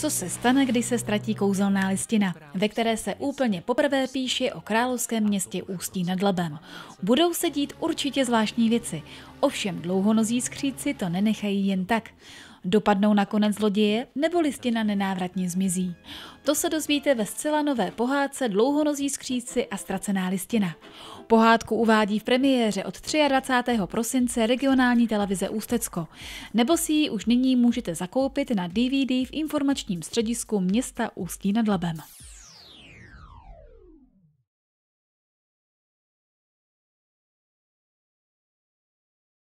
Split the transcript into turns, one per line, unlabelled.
Co se stane, když se ztratí kouzelná listina, ve které se úplně poprvé píše o královském městě Ústí nad Labem? Budou se dít určitě zvláštní věci, ovšem dlouhonozí skříci to nenechají jen tak. Dopadnou nakonec zloděje nebo listina nenávratně zmizí? To se dozvíte ve zcela nové pohádce Dlouhonozí skříci a ztracená listina. Pohádku uvádí v premiéře od 23. prosince regionální televize Ústecko. Nebo si ji už nyní můžete zakoupit na DVD v informačním středisku města Ústí nad Labem.